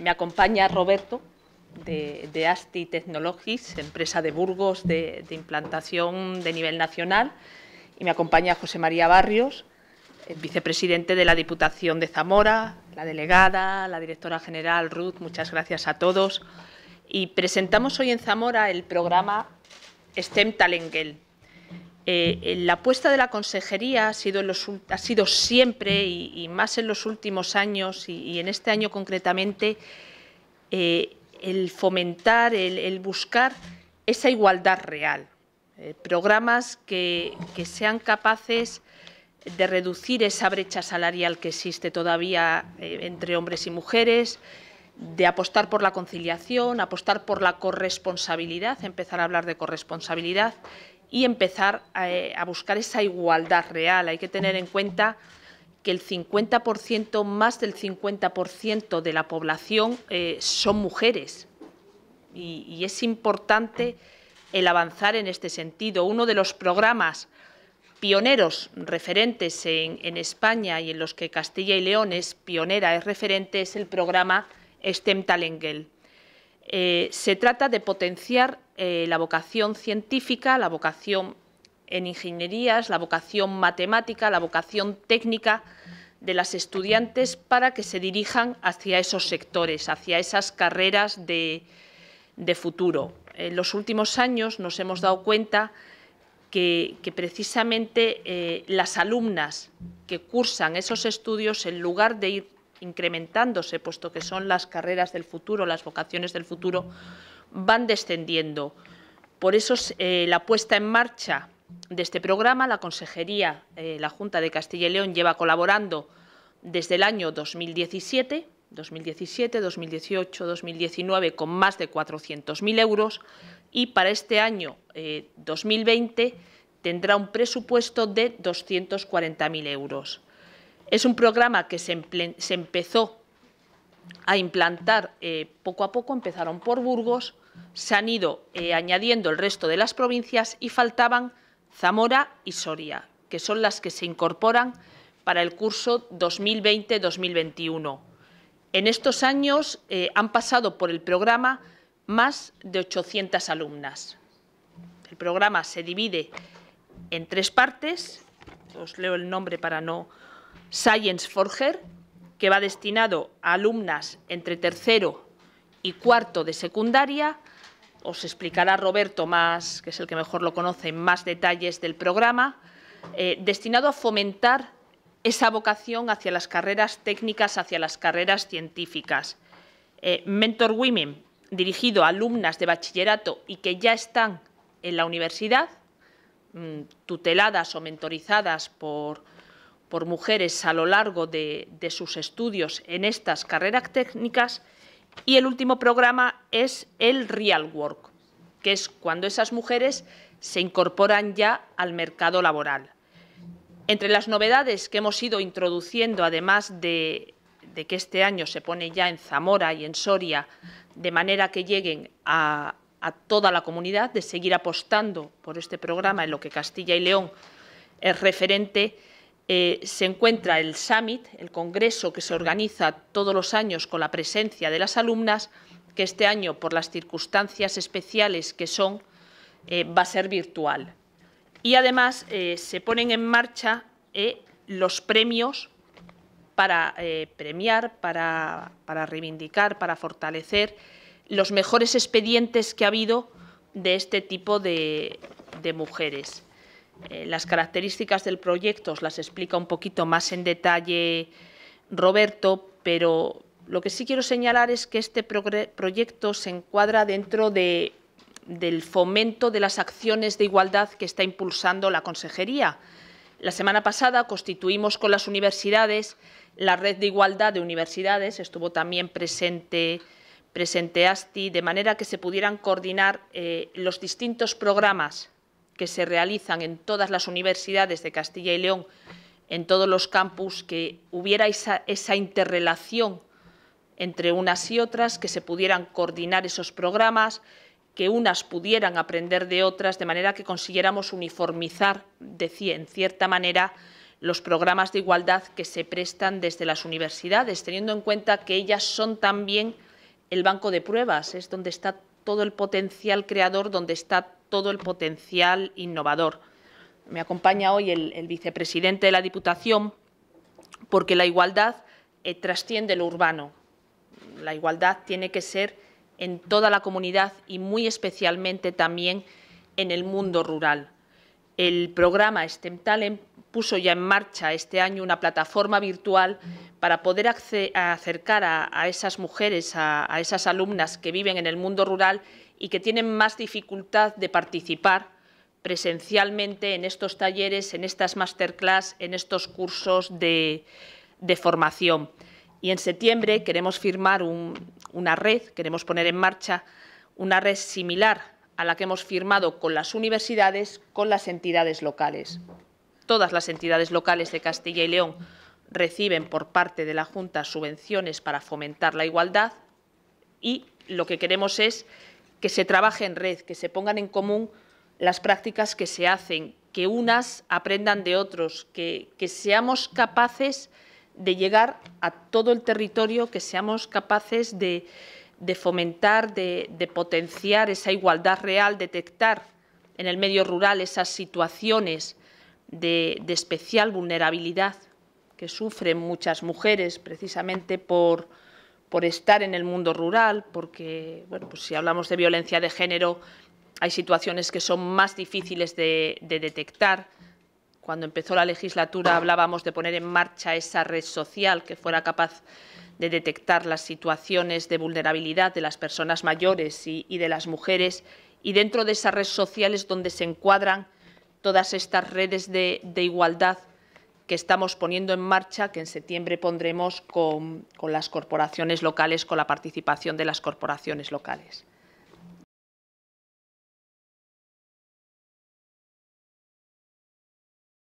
me acompaña Roberto de, ASTI Technologies, empresa de Burgos de, implantación de nivel nacional, y me acompaña José María Barrios, vicepresidente de la Diputación de Zamora, la delegada, la directora general Ruth, muchas gracias a todos. Y presentamos hoy en Zamora el programa STEM Talengel, eh, la apuesta de la consejería ha sido, siempre, y, más en los últimos años, y, en este año concretamente, eh, el fomentar, el, buscar esa igualdad real. Eh, programas que, que, sean capaces de reducir esa brecha salarial que existe todavía entre hombres y mujeres, de apostar por la conciliación, apostar por la corresponsabilidad, empezar a hablar de corresponsabilidad y empezar eh, a, buscar esa igualdad real. Hay que tener en cuenta que el 50%, más del 50% de la población eh, son mujeres. Y, es importante el avanzar en este sentido. Uno de los programas pioneros referentes en, en, España y en los que Castilla y León es pionera, es referente, es el programa STEM Talengel. Eh, se trata de potenciar eh, la vocación científica, la vocación en ingenierías, la vocación matemática, la vocación técnica de las estudiantes para que se dirijan hacia esos sectores, hacia esas carreras de, futuro. En los últimos años nos hemos dado cuenta que, precisamente eh, las alumnas que cursan esos estudios, en lugar de ir incrementándose, puesto que son las carreras del futuro, las vocaciones del futuro, van descendiendo. Por eso eh, la puesta en marcha de este programa, la Consejería, eh, la Junta de Castilla y León lleva colaborando desde el año 2017, 2017, 2018, 2019 con más de 400.000 euros y para este año 2020 eh, tendrá un presupuesto de 240.000 euros. Es un programa que se, empezó a implantar eh, poco a poco, empezaron por Burgos, se han ido eh, añadiendo el resto de las provincias y faltaban Zamora y Soria, que son las que se incorporan para el curso 2020-2021. En estos años eh, han pasado por el programa más de 800 alumnas. El programa se divide en tres partes, os leo el nombre para no Science Forger, que va destinado a alumnas entre tercero y cuarto de secundaria. Os explicará Roberto más, que es el que mejor lo conoce, en más detalles del programa, eh, destinado a fomentar esa vocación hacia las carreras técnicas, hacia las carreras científicas. Eh, Mentor Women, dirigido a alumnas de bachillerato y que ya están en la universidad, mm, tuteladas o mentorizadas por por mujeres a lo largo de, sus estudios en estas carreras técnicas. Y el último programa es el Real Work, que es cuando esas mujeres se incorporan ya al mercado laboral. Entre las novedades que hemos ido introduciendo, además de, que este año se pone ya en Zamora y en Soria, de manera que lleguen a toda la comunidad, de seguir apostando por este programa en lo que Castilla y León es referente, eh, se encuentra el Summit, el congreso que se organiza todos los años con la presencia de las alumnas, que este año, por las circunstancias especiales que son, eh, va a ser virtual. Y además eh, se ponen en marcha los premios para premiar, para, reivindicar, para fortalecer los mejores expedientes que ha habido de este tipo de mujeres. Eh, las características del proyecto las explica un poquito más en detalle Roberto, pero lo que sí quiero señalar es que este proyecto se encuadra dentro del fomento de las acciones de igualdad que está impulsando la consejería. La semana pasada constituimos con las universidades la red de igualdad de universidades, estuvo también presente, presente ASTI, de manera que se pudieran coordinar eh, los distintos programas que se realizan en todas las universidades de Castilla y León, en todos los campus, que hubiera esa, interrelación entre unas y otras, que se pudieran coordinar esos programas, que unas pudieran aprender de otras, de manera que consiguiéramos uniformizar, decía, en cierta manera, los programas de igualdad que se prestan desde las universidades, teniendo en cuenta que ellas son también el banco de pruebas, es donde está todo el potencial creador, donde está todo el potencial innovador. Me acompaña hoy el, vicepresidente de la Diputación porque la igualdad eh, trasciende lo urbano. La igualdad tiene que ser en toda la comunidad y muy especialmente también en el mundo rural. El programa STEM Talent puso ya en marcha este año una plataforma virtual para poder acercar a, esas mujeres, a, esas alumnas que viven en el mundo rural y que tienen más dificultad de participar presencialmente en estos talleres, en estas masterclass, en estos cursos de, formación. Y en septiembre queremos firmar una red, queremos poner en marcha una red similar a la que hemos firmado con las universidades, con las entidades locales. Todas las entidades locales de Castilla y León reciben por parte de la Junta subvenciones para fomentar la igualdad y lo que queremos es que se trabaje en red, que se pongan en común las prácticas que se hacen, que unas aprendan de otros, que, que seamos capaces de llegar a todo el territorio, que seamos capaces de, fomentar, de, potenciar esa igualdad real, detectar en el medio rural esas situaciones de especial vulnerabilidad que sufren muchas mujeres precisamente por, por estar en el mundo rural, porque bueno, pues si hablamos de violencia de género, hay situaciones que son más difíciles de, detectar. Cuando empezó la legislatura hablábamos de poner en marcha esa red social que fuera capaz de detectar las situaciones de vulnerabilidad de las personas mayores y, de las mujeres y dentro de esas redes sociales donde se encuadran todas estas redes de igualdad que estamos poniendo en marcha, que en septiembre pondremos con, las corporaciones locales, con la participación de las corporaciones locales.